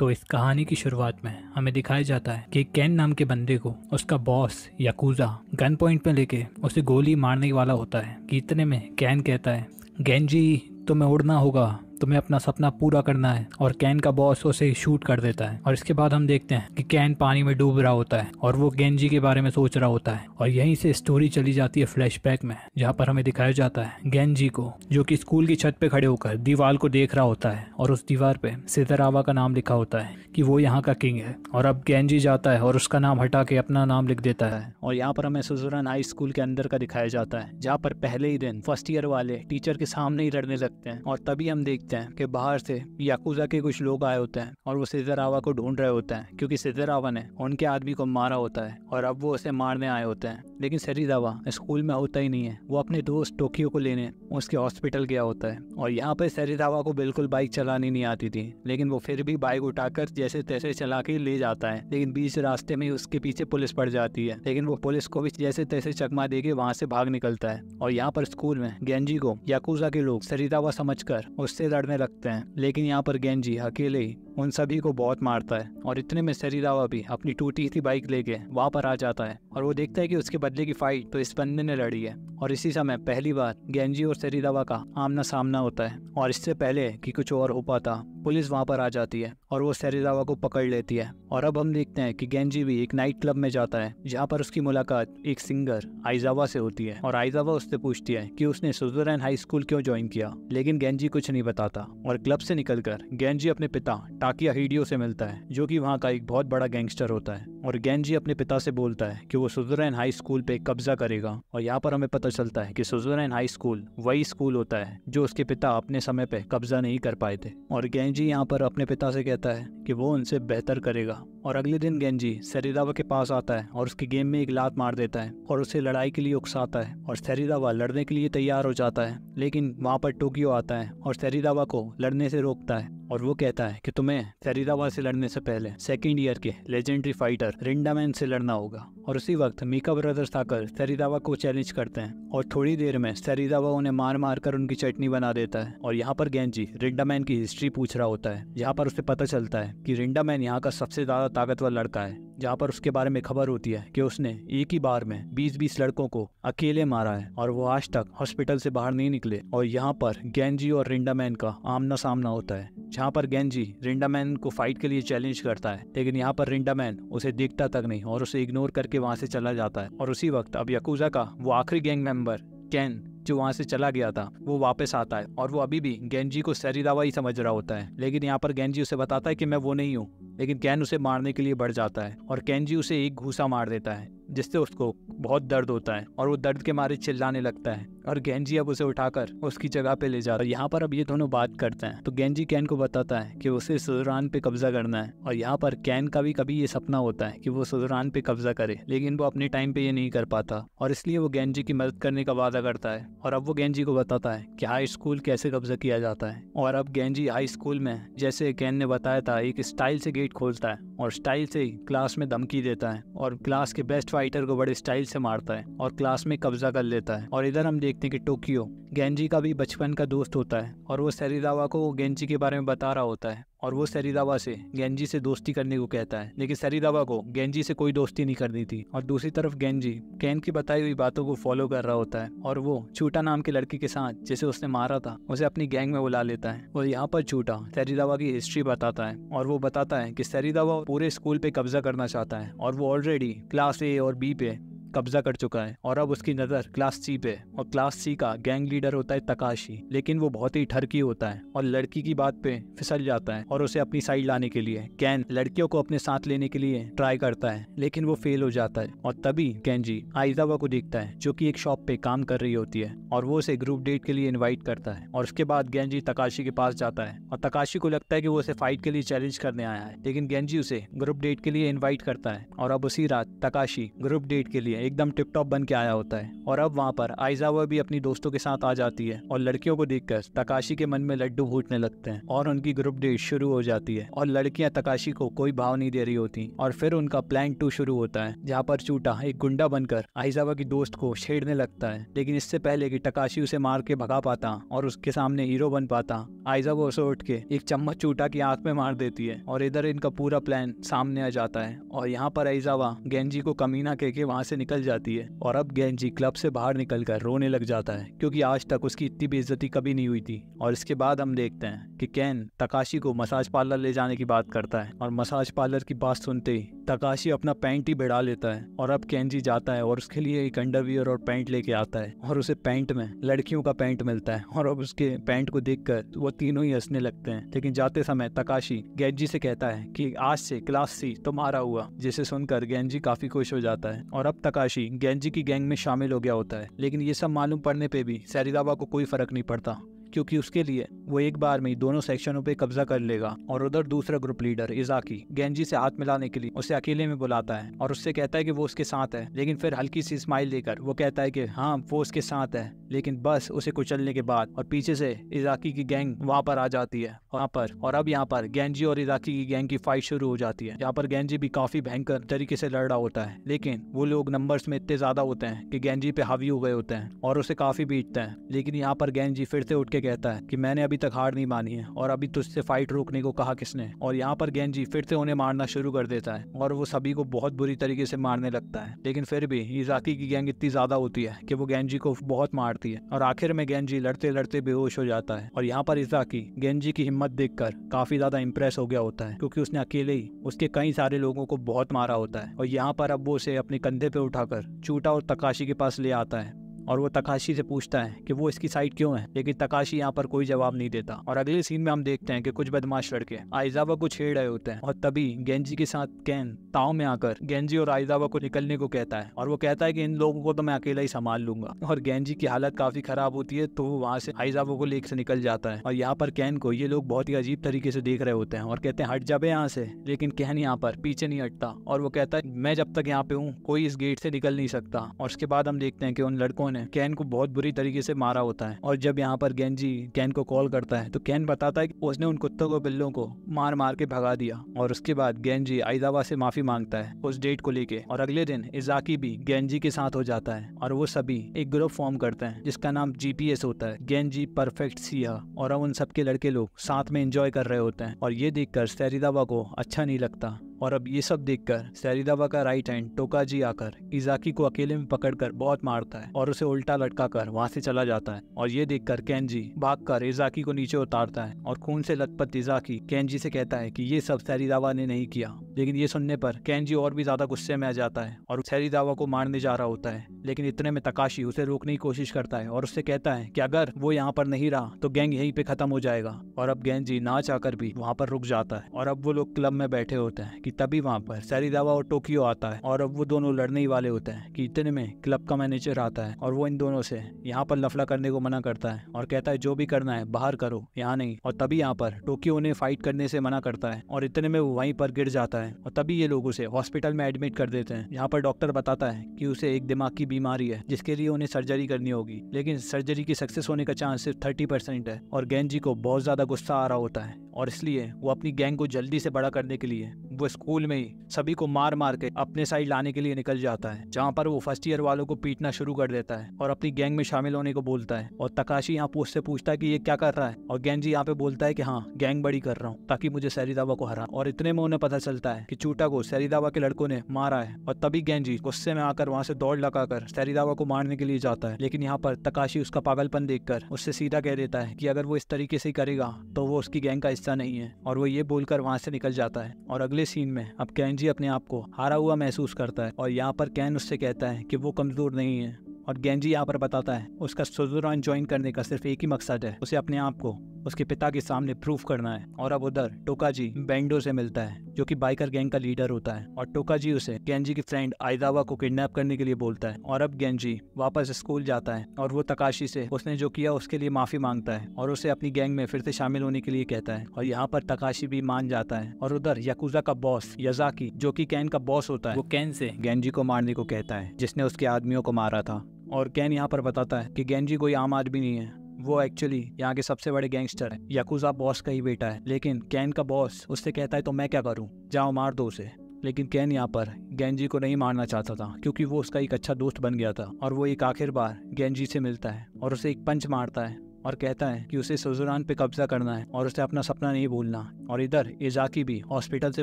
तो इस कहानी की शुरुआत में हमें दिखाया जाता है कि कैन नाम के बंदे को उसका बॉस यकूजा गन पॉइंट में लेके उसे गोली मारने वाला होता है कितने में कैन कहता है गैन जी तुम्हें उड़ना होगा तुम्हें अपना सपना पूरा करना है और कैन का बॉस उसे शूट कर देता है और इसके बाद हम देखते हैं कि कैन पानी में डूब रहा होता है और वो गेंजी के बारे में सोच रहा होता है और यहीं से स्टोरी चली जाती है फ्लैश में जहाँ पर हमें दिखाया जाता है गेंजी को जो की स्कूल की छत पे खड़े होकर दीवार को देख रहा होता है और उस दीवार पे सिदरावा का नाम लिखा होता है कि वो यहाँ का किंग है और अब गेंजी जाता है और उसका नाम हटा के अपना नाम लिख देता है और यहाँ पर हमें सुजुरन हाई स्कूल के अंदर का दिखाया जाता है जहाँ पर पहले ही दिन फर्स्ट ईयर वाले टीचर के सामने ही लड़ने लगते हैं और तभी हम देखते देखते हैं कि बाहर से याकूजा के कुछ लोग आए होते हैं और वो सिजरावा को ढूंढ रहे होते हैं क्योंकि सिजरावा ने उनके आदमी को मारा होता है और अब वो उसे मारने आए होते हैं लेकिन सरीदावा स्कूल में होता ही नहीं है वो अपने दोस्त टोकियो को लेने उसके हॉस्पिटल गया होता है और यहाँ पर सरीदावा को बिल्कुल बाइक चलानी नहीं आती थी लेकिन वो फिर भी बाइक उठाकर जैसे तैसे चला के ले जाता है लेकिन बीच रास्ते में उसके पीछे पुलिस पड़ जाती है लेकिन वो पुलिस को भी जैसे तैसे चकमा दे के वहाँ से भाग निकलता है और यहाँ पर स्कूल में गेंजी को याकूजा के लोग सरीदावा समझ उससे लड़ने लगते हैं लेकिन यहाँ पर गेंजी अकेले ही उन सभी को बहुत मारता है और इतने में सरीरावा भी अपनी टूटी हुई बाइक लेके वहाँ पर आ जाता है और वो देखता है कि उसके बदले की फाइट तो इस बंदे ने लड़ी है और इसी समय पहली बार गेंजी और सरीरावा का आमना सामना होता है और इससे पहले कि कुछ और हो पाता पुलिस वहाँ पर आ जाती है और वो सरीरावा को पकड़ लेती है और अब हम देखते हैं कि गेंजी भी एक नाइट क्लब में जाता है जहाँ पर उसकी मुलाकात एक सिंगर आइजावा से होती है और आइजावा उससे पूछती है कि उसने सुजरैन हाई स्कूल क्यों ज्वाइन किया लेकिन गेंजी कुछ नहीं बताता रहा था और क्लब से निकलकर गेंजी अपने पिता टाकिया हीडियो से मिलता है जो कि वहाँ का एक बहुत बड़ा गैंगस्टर होता है और गेंजी अपने पिता से बोलता है कि वो सुजरैन हाई स्कूल पे कब्जा करेगा और यहाँ पर हमें पता चलता है कि सुजरैन हाई स्कूल वही स्कूल होता है जो उसके पिता अपने समय पे कब्जा नहीं कर पाए थे और गेंजी यहाँ पर अपने पिता से कहता है कि वो उनसे बेहतर करेगा और अगले दिन गेंजी सरीदावा के पास आता है और उसकी गेम में एक लात मार देता है और उसे लड़ाई के लिए उकसाता है और सरीदावा लड़ने के लिए तैयार हो जाता है लेकिन वहाँ पर टोकियो आता है और सरीदावा को लड़ने से रोकता है और वो कहता है कि तुम्हें फरीदाबाद से लड़ने से पहले सेकेंड ईयर के लेजेंडरी फाइटर रिंडामैन से लड़ना होगा और उसी वक्त मीका ब्रदर्स आकर फरीदाबाद को चैलेंज करते हैं और थोड़ी देर में फरीदाबाद उन्हें मार मार कर उनकी चटनी बना देता है और यहाँ पर गेंजी रिंडामैन की हिस्ट्री पूछ रहा होता है यहाँ पर उसे पता चलता है कि रिंडामैन यहाँ का सबसे ज्यादा ताकतवर लड़का है जहाँ पर उसके बारे में खबर होती है कि उसने एक ही बार में 20-20 लड़कों को अकेले मारा है और वो आज तक हॉस्पिटल से बाहर नहीं निकले और यहाँ पर गेंजी और रिंडामैन का आमना सामना होता है जहाँ पर गेंजी रिंडामैन को फाइट के लिए चैलेंज करता है लेकिन यहाँ पर रिंडामैन उसे देखता तक नहीं और उसे इग्नोर करके वहाँ से चला जाता है और उसी वक्त अब यकूजा का वो आखिरी गैंग मेंबर कैन जो वहाँ से चला गया था वो वापस आता है और वो अभी भी गेंजी को सरिदावा ही समझ रहा होता है लेकिन यहाँ पर गेंजी उसे बताता है कि मैं वो नहीं हूँ लेकिन कैन उसे मारने के लिए बढ़ जाता है और कैनजी उसे एक घूसा मार देता है जिससे उसको बहुत दर्द होता है और वो दर्द के मारे चिल्लाने लगता है और गेंजी अब उसे उठाकर उसकी जगह पे ले जाता है यहाँ पर अब ये दोनों बात करते हैं तो गेंजी कैन को बताता है कि उसे सुजरान पे कब्जा करना है और यहाँ पर कैन का भी कभी ये सपना होता है कि वो सुजरान पे कब्जा करे लेकिन वो अपने टाइम पे ये नहीं कर पाता और इसलिए वो गेंजी की मदद करने का वादा करता है और अब वो गेंजी को बताता है कि हाई स्कूल कैसे कब्जा किया जाता है और अब गेंजी हाई स्कूल में जैसे कैन ने बताया था एक स्टाइल से गेट खोलता है और स्टाइल से क्लास में धमकी देता है और क्लास के बेस्ट फाइटर को बड़े स्टाइल से मारता है और क्लास में कब्जा कर लेता है और इधर हम देख देखते हैं कि टोक्यो गेंजी का भी बचपन का दोस्त होता है और वो सरीरावा को गेंजी के बारे में बता रहा होता है और वो सरीरावा से गेंजी से दोस्ती करने को कहता है लेकिन सरीरावा को गेंजी से कोई दोस्ती नहीं करनी थी और दूसरी तरफ गेंजी कैन की बताई हुई बातों को फॉलो कर रहा होता है और वो चूटा नाम की लड़की के साथ जिसे उसने मारा था उसे अपनी गैंग में बुला लेता है और यहाँ पर चूटा सरीरावा की हिस्ट्री बताता है और वो बताता है की सरीरावा पूरे स्कूल पे कब्जा करना चाहता है और वो ऑलरेडी क्लास ए और बी पे कब्जा कर चुका है और अब उसकी नजर क्लास सी पे और क्लास सी का गैंग लीडर होता है तकाशी लेकिन वो बहुत ही ठरकी होता है और लड़की की बात पे फिसल जाता है और उसे अपनी साइड लाने के लिए कैन लड़कियों को अपने साथ लेने के लिए ट्राई करता है लेकिन वो फेल हो जाता है और तभी कैंजी आइजावा को देखता है जो की एक शॉप पे काम कर रही होती है और वो उसे ग्रुप डेट के लिए इन्वाइट करता है और उसके बाद गेंजी तकाशी के पास जाता है और तकाशी को लगता है की वो उसे फाइट के लिए चैलेंज करने आया है लेकिन गेंजी उसे ग्रुप डेट के लिए इन्वाइट करता है और अब उसी रात तकाशी ग्रुप डेट के लिए एकदम टिप टॉप बन के आया होता है और अब वहाँ पर आइजावा भी अपनी दोस्तों के साथ आ जाती है और लड़कियों को देखकर तकाशी के मन में लड्डू फूटने लगते हैं और उनकी ग्रुप डेट शुरू हो जाती है और लड़कियां तकाशी को कोई भाव नहीं दे रही होती और फिर उनका प्लान टू शुरू होता है जहाँ पर चूटा एक गुंडा बनकर आइजावा की दोस्त को छेड़ने लगता है लेकिन इससे पहले की तकाशी उसे मार के भगा पाता और उसके सामने हीरो बन पाता आइजावा उसे उठ के एक चम्मच चूटा की आंख में मार देती है और इधर इनका पूरा प्लान सामने आ जाता है और यहाँ पर आइजावा गेंजी को कमीना कह के वहां से निकल जाती है और अब गेंजी क्लब से बाहर निकल कर रोने लग जाता है क्योंकि आज तक उसकी इतनी बेइज्जती कभी नहीं हुई थी और इसके बाद हम देखते हैं कि कैन तकाशी को मसाज पार्लर ले जाने की बात करता है और मसाज पार्लर की बात सुनते ही तकाशी अपना पैंट ही बिड़ा लेता है और अब कैंजी जाता है और उसके लिए एक अंडरवियर और पैंट लेके आता है और उसे पैंट में लड़कियों का पैंट मिलता है और अब उसके पैंट को कर तो वो तीनों ही हंसने लगते हैं लेकिन जाते समय तकाशी गैंजी से कहता है कि आज से क्लास सी तुम्हारा हुआ जिसे सुनकर गैंजी काफी खुश हो जाता है और अब तकाशी गैंजी की गैंग में शामिल हो गया होता है लेकिन ये सब मालूम पड़ने पे भी सैरिदाबा को कोई फर्क नहीं पड़ता क्योंकि उसके लिए वो एक बार में ही दोनों सेक्शनों पे कब्जा कर लेगा और उधर दूसरा ग्रुप लीडर इजाकी गेंजी से हाथ मिलाने के लिए उसे अकेले में बुलाता है और उससे कहता है कि वो उसके साथ है लेकिन फिर हल्की सी स्माइल देकर वो कहता है कि हाँ वो उसके साथ है लेकिन बस उसे कुचलने के बाद और पीछे से इजाकी की गैंग वहाँ पर आ जाती है वहाँ पर और अब यहाँ पर गेंजी और इजाकी की गैंग की फाइट शुरू हो जाती है यहाँ पर गेंजी भी काफी भयंकर तरीके से लड़ रहा होता है लेकिन वो लोग नंबर्स में इतने ज्यादा होते हैं कि गेंजी पे हावी हो गए होते हैं और उसे काफी बीतते हैं लेकिन यहाँ पर गेंजी फिर से उठ के के कहता है कि मैंने अभी तक हार नहीं मानी है और अभी तुझसे फाइट रोकने को कहा किसने और यहाँ पर गेंजी फिर से उन्हें मारना शुरू कर देता है और वो सभी को बहुत बुरी तरीके से मारने लगता है लेकिन फिर भी इजाकी की गैंग इतनी ज्यादा होती है कि वो गेंजी को बहुत मारती है और आखिर में गेंजी लड़ते लड़ते बेहोश हो जाता है और यहाँ पर इजाकी गेंजी की हिम्मत देखकर काफी ज्यादा इम्प्रेस हो गया होता है क्योंकि उसने अकेले ही उसके कई सारे लोगों को बहुत मारा होता है और यहाँ पर अब वो उसे अपने कंधे पे उठाकर चूटा और तकाशी के पास ले आता है और वो तकाशी से पूछता है कि वो इसकी साइड क्यों है लेकिन तकाशी यहाँ पर कोई जवाब नहीं देता और अगले सीन में हम देखते हैं कि कुछ बदमाश लड़के आयजावा को छेड़ रहे होते हैं और तभी गेंजी के साथ कैन ताव में आकर गेंजी और आयजावा को निकलने को कहता है और वो कहता है की इन लोगों को तो मैं अकेला ही संभाल लूंगा और गेंजी की हालत काफी खराब होती है तो वो वहाँ से आयजावा को लेक से निकल जाता है और यहाँ पर कैन को ये लोग बहुत ही अजीब तरीके से देख रहे होते हैं और कहते हैं हट जाबे यहाँ से लेकिन कैन यहाँ पर पीछे नहीं हटता और वो कहता है मैं जब तक यहाँ पे हूँ कोई इस गेट से निकल नहीं सकता और उसके बाद हम देखते हैं कि उन लड़कों ने ने कैन को बहुत बुरी तरीके से मारा होता है और जब यहाँ पर गेंजी कैन को कॉल करता है तो कैन बताता है कि उसने उन कुत्तों को बिल्लों को मार मार के भगा दिया और उसके बाद गेंजी आइजावा से माफी मांगता है उस डेट को लेके और अगले दिन इजाकी भी गेंजी के साथ हो जाता है और वो सभी एक ग्रुप फॉर्म करते हैं जिसका नाम जीपीएस होता है गेंजी परफेक्ट सिया और अब उन सबके लड़के लोग साथ में एंजॉय कर रहे होते हैं और ये देखकर सैरिदाबा को अच्छा नहीं लगता और अब ये सब देखकर सैरिदावा का राइट हैंड टोकाजी आकर इजाकी को अकेले में पकड़कर बहुत मारता है और उसे उल्टा लटका कर वहाँ से चला जाता है और ये देखकर कैंजी भागकर इजाकी को नीचे उतारता है और खून से लथपथ इजाकी कैनजी से कहता है कि ये सब सैरिदावा ने नहीं किया लेकिन ये सुनने पर कैनजी और भी ज्यादा गुस्से में आ जाता है और सैरिदावा को मारने जा रहा होता है लेकिन इतने में तकाशी उसे रोकने की कोशिश करता है और उससे कहता है कि अगर वो यहाँ पर नहीं रहा तो गैंग यहीं पे खत्म हो जाएगा और अब गैंजी ना चाहकर भी वहाँ पर रुक जाता है और अब वो लोग क्लब में बैठे होते हैं कि तभी वहाँ पर सैरिदावा और टोकियो आता है और अब वो दोनों लड़ने ही वाले होते हैं कि इतने में क्लब का मैनेजर आता है और वो इन दोनों से यहाँ पर लफड़ा करने को मना करता है और कहता है जो भी करना है बाहर करो यहाँ नहीं और तभी यहाँ पर टोकियो उन्हें फाइट करने से मना करता है और इतने में वो वहीं पर गिर जाता है और तभी ये लोग उसे हॉस्पिटल में एडमिट कर देते हैं यहाँ पर डॉक्टर बताता है की उसे एक दिमाग की बीमारी है जिसके लिए उन्हें सर्जरी करनी होगी लेकिन सर्जरी की सक्सेस होने का चांस सिर्फ थर्टी परसेंट है और गैंजी को बहुत ज्यादा गुस्सा आ रहा होता है और इसलिए वो अपनी गैंग को जल्दी से बड़ा करने के लिए वो स्कूल में ही सभी को मार मार के अपने साइड लाने के लिए निकल जाता है जहाँ पर वो फर्स्ट ईयर वालों को पीटना शुरू कर देता है और अपनी गैंग में शामिल होने को बोलता है और तकाशी यहाँ पूछ से पूछता है कि ये क्या कर रहा है और जी यहाँ पे बोलता है कि हाँ गैंग बड़ी कर रहा हूँ ताकि मुझे सैरिदावा को हरा और इतने में उन्हें पता चलता है की चूटा को सैरिदावा के लड़कों ने मारा है और तभी जी गुस्से में आकर वहाँ से दौड़ लगाकर सैरिदावा को मारने के लिए जाता है लेकिन यहाँ पर तकाशी उसका पागलपन देखकर उससे सीधा कह देता है कि अगर वो इस तरीके से करेगा तो वो उसकी गैंग का हिस्सा नहीं है और वो ये बोलकर वहाँ से निकल जाता है और अगले सीन में अब कैन जी अपने आप को हारा हुआ महसूस करता है और यहाँ पर कैन उससे कहता है कि वो कमज़ोर नहीं है और गैंजी यहाँ पर बताता है उसका सुजुरान ज्वाइन करने का सिर्फ एक ही मकसद है उसे अपने आप को उसके पिता के सामने प्रूफ करना है और अब उधर टोकाजी बैंडो से मिलता है जो कि बाइकर गैंग का लीडर होता है और टोकाजी उसे गेंजी की फ्रेंड आयदावा को किडनैप करने के लिए बोलता है और अब गेंजी वापस स्कूल जाता है और वो तकाशी से उसने जो किया उसके लिए माफी मांगता है और उसे अपनी गैंग में फिर से शामिल होने के लिए कहता है और यहाँ पर तकाशी भी मान जाता है और उधर यकूजा का बॉस यजाकी जो की कैन का बॉस होता है वो कैन से गेंजी को मारने को कहता है जिसने उसके आदमियों को मारा था और कैन यहाँ पर बताता है कि गेंजी कोई आम आदमी नहीं है वो एक्चुअली यहाँ के सबसे बड़े गैंगस्टर है यकूजा बॉस का ही बेटा है लेकिन कैन का बॉस उससे कहता है तो मैं क्या करूँ जाओ मार दो उसे लेकिन कैन यहाँ पर गेंजी को नहीं मारना चाहता था क्योंकि वो उसका एक अच्छा दोस्त बन गया था और वो एक आखिर बार गेंजी से मिलता है और उसे एक पंच मारता है और कहता है कि उसे सुजुरान पे कब्जा करना है और उसे अपना सपना नहीं भूलना और इधर एजाकी भी हॉस्पिटल से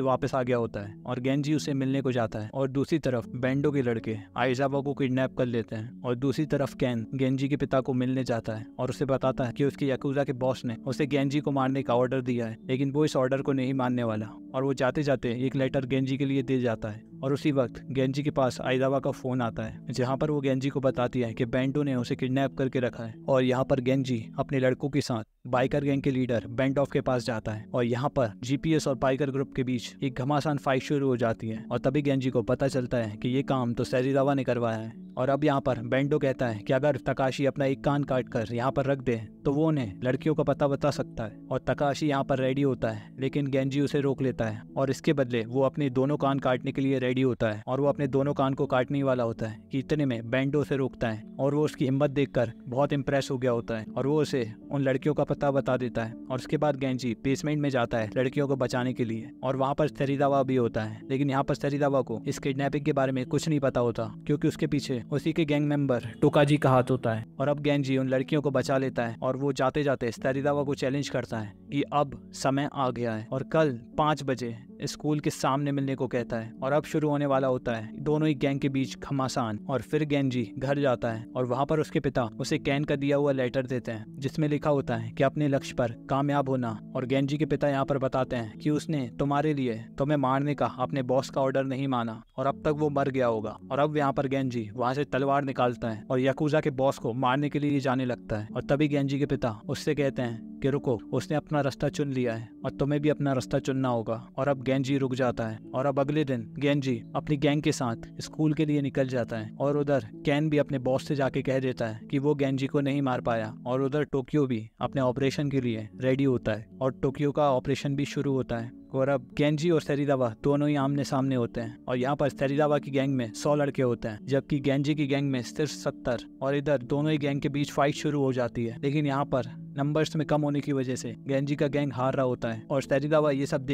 वापस आ गया होता है और गेंजी उसे मिलने को जाता है और दूसरी तरफ बैंडो के लड़के आइजाबा को किडनैप कर लेते हैं और दूसरी तरफ कैन गेंजी के पिता को मिलने जाता है और उसे बताता है कि उसके यकूजा के बॉस ने उसे गेंजी को मारने का ऑर्डर दिया है लेकिन वो इस ऑर्डर को नहीं मानने वाला और वो जाते जाते एक लेटर गेंजी के लिए दे जाता है और उसी वक्त गेंजी के पास आयदावा का फ़ोन आता है जहाँ पर वो गेंजी को बताती है कि बैंटो ने उसे किडनैप करके रखा है और यहाँ पर गेंजी अपने लड़कों के साथ बाइकर गैंग के लीडर बैंड ऑफ के पास जाता है और यहाँ पर जीपीएस और बाइकर ग्रुप के बीच एक घमासान फाइट शुरू हो जाती है और तभी गेंजी को पता चलता है कि ये काम तो सैरिरावा ने करवाया है और अब यहाँ पर बैंडो कहता है कि अगर तकाशी अपना एक कान काट कर यहाँ पर रख दे तो वो उन्हें लड़कियों का पता बता सकता है और तकाशी यहाँ पर रेडी होता है लेकिन गेंजी उसे रोक लेता है और इसके बदले वो अपने दोनों कान काटने के लिए रेडी होता है और वो अपने दोनों कान को काटने वाला होता है कि इतने में बैंडो उसे रोकता है और वो उसकी हिम्मत देखकर बहुत इंप्रेस हो गया होता है और वो उसे उन लड़कियों का पता बता देता है और उसके बाद गैंजी बेसमेंट में जाता है लड़कियों को बचाने के लिए और वहाँ पर सरीदावा भी होता है लेकिन यहाँ पर सरीदावा को इस किडनेपिंग के बारे में कुछ नहीं पता होता क्योंकि उसके पीछे उसी के गैंग मेंबर टोकाजी का हाथ होता है और अब गैंजी उन लड़कियों को बचा लेता है और वो जाते जाते सरीदावा को चैलेंज करता है कि अब समय आ गया है और कल पाँच बजे स्कूल के सामने मिलने को कहता है और अब शुरू होने वाला होता है दोनों ही गैंग के बीच घमासान और फिर गैंजी घर जाता है और वहाँ पर उसके पिता उसे कैन का दिया हुआ लेटर देते हैं जिसमें लिखा होता है कि अपने लक्ष्य पर कामयाब होना और गैंजी के पिता यहाँ पर बताते हैं कि उसने तुम्हारे लिए तुम्हें मारने का अपने बॉस का ऑर्डर नहीं माना और अब तक वो मर गया होगा और अब यहाँ पर गैंजी वहाँ से तलवार निकालता है और यकूजा के बॉस को मारने के लिए जाने लगता है और तभी गैंजी के पिता उससे कहते हैं कि रुको उसने अपना रास्ता चुन लिया है और तुम्हें भी अपना रास्ता चुनना होगा और अब गेंजी रुक जाता है और अब अगले दिन गेंजी अपनी गैंग के साथ स्कूल के लिए निकल जाता है और उधर कैन भी अपने बॉस से जाके कह देता है कि वो गेंजी को नहीं मार पाया और उधर टोक्यो भी अपने ऑपरेशन के लिए रेडी होता है और टोक्यो का ऑपरेशन भी शुरू होता है और अब गेंजी और सरीदावा दोनों ही आमने सामने होते हैं और यहाँ पर सरीदावा की गैंग में सौ लड़के होते हैं जबकि गेंजी की गैंग में सिर्फ सत्तर और इधर दोनों ही गैंग के बीच फाइट शुरू हो जाती है लेकिन यहाँ पर नंबर्स में कम होने की वजह से गैंजी का गैंग हार रहा होता है और स्टेजिगावा ये सब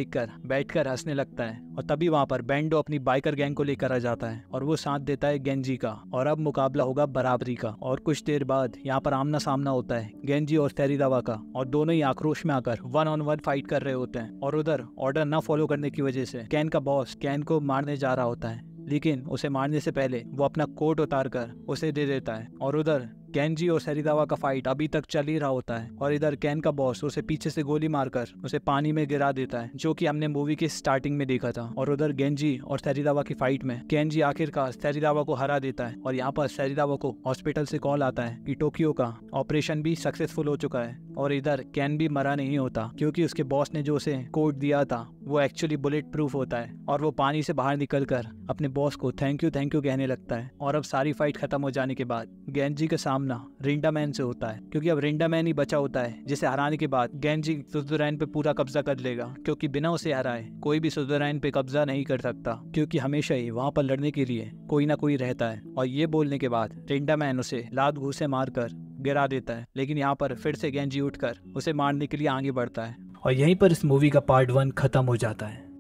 बैठ कर हंसने लगता है और तभी वहाँ पर बैंडो अपनी बाइकर गैंग को लेकर आ जाता है और वो साथ देता है गेंजी का और अब मुकाबला होगा बराबरी का और कुछ देर बाद यहाँ पर आमना सामना होता है गेंजी और स्टेरिगावा का और दोनों ही आक्रोश में आकर वन ऑन वन फाइट कर रहे होते हैं और उधर ऑर्डर न फॉलो करने की वजह से कैन का बॉस कैन को मारने जा रहा होता है लेकिन उसे मारने से पहले वो अपना कोट उतार कर उसे दे देता है और उधर कैनजी और सरिदावा का फाइट अभी तक चल ही रहा होता है और इधर कैन का बॉस उसे पीछे से गोली मारकर उसे पानी में गिरा देता है जो कि हमने मूवी के स्टार्टिंग में देखा था और उधर गेंजी और सरिदावा की फाइट में कैनजी आखिरकार सरिदावा को हरा देता है और यहाँ पर सरिदावा को हॉस्पिटल से कॉल आता है की टोक्यो का ऑपरेशन भी सक्सेसफुल हो चुका है और इधर कैन भी मरा नहीं होता क्योंकि उसके बॉस ने जो उसे कोट दिया था वो एक्चुअली बुलेट प्रूफ होता है और वो पानी से बाहर निकलकर अपने बॉस को थैंक यू थैंक यू कहने लगता है और अब सारी फाइट खत्म हो जाने के बाद गेंजी के सामने सामना रिंडा मैन से होता है क्योंकि अब रिंडा मैन ही बचा होता है जिसे हराने के बाद गेंजी सुदुरैन पे पूरा कब्जा कर लेगा क्योंकि बिना उसे हराए कोई भी सुदुरैन पे कब्जा नहीं कर सकता क्योंकि हमेशा ही वहाँ पर लड़ने के लिए कोई ना कोई रहता है और ये बोलने के बाद रिंडा मैन उसे लात घूसे मारकर गिरा देता है लेकिन यहाँ पर फिर से गेंजी उठकर उसे मारने के लिए आगे बढ़ता है और यहीं पर इस मूवी का पार्ट वन खत्म हो जाता है